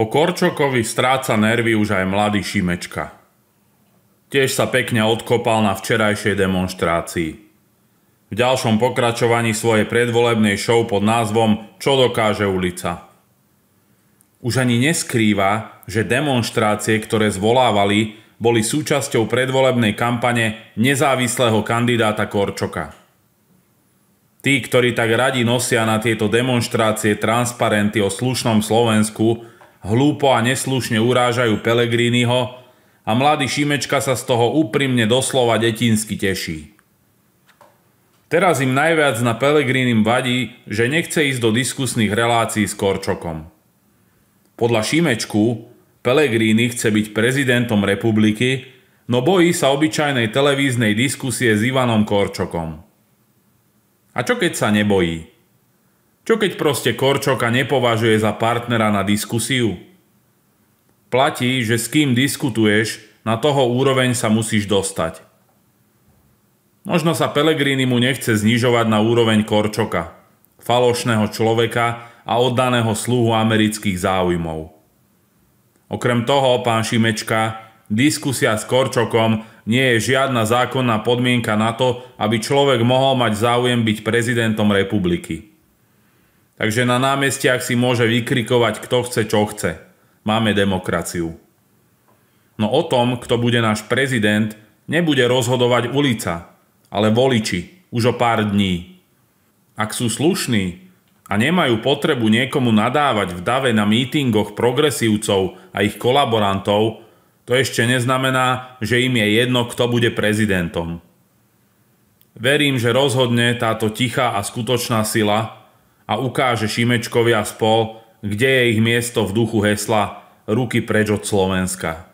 Po Korčokovi stráca nervy už aj mladý Šimečka. Tiež sa pekne odkopal na včerajšej demonstrácii. V ďalšom pokračovaní svojej predvolebnej show pod názvom Čo dokáže ulica. Už ani neskrýva, že demonstrácie, ktoré zvolávali, boli súčasťou predvolebnej kampane nezávislého kandidáta Korčoka. Tí, ktorí tak radi nosia na tieto demonstrácie transparenty o slušnom Slovensku, hlúpo a neslušne urážajú Pelegriniho a mladý Šimečka sa z toho úprimne doslova detinsky teší. Teraz im najviac na Pelegrinim vadí, že nechce ísť do diskusných relácií s Korčokom. Podľa Šimečku Pelegrini chce byť prezidentom republiky, no bojí sa obyčajnej televíznej diskusie s Ivanom Korčokom. A čo keď sa nebojí? Čo keď proste Korčoka nepovažuje za partnera na diskusiu? Platí, že s kým diskutuješ, na toho úroveň sa musíš dostať. Možno sa Pelegrini mu nechce znižovať na úroveň Korčoka, falošného človeka a oddaného sluhu amerických záujmov. Okrem toho, pán Šimečka, diskusia s Korčokom nie je žiadna zákonná podmienka na to, aby človek mohol mať záujem byť prezidentom republiky. Takže na námestiach si môže vykrikovať kto chce, čo chce. Máme demokraciu. No o tom, kto bude náš prezident, nebude rozhodovať ulica, ale voliči už o pár dní. Ak sú slušní a nemajú potrebu niekomu nadávať v dave na mítingoch progresívcov a ich kolaborantov, to ešte neznamená, že im je jedno, kto bude prezidentom. Verím, že rozhodne táto tichá a skutočná sila, a ukáže Šimečkovi a spol, kde je ich miesto v duchu hesla ruky preč od Slovenska.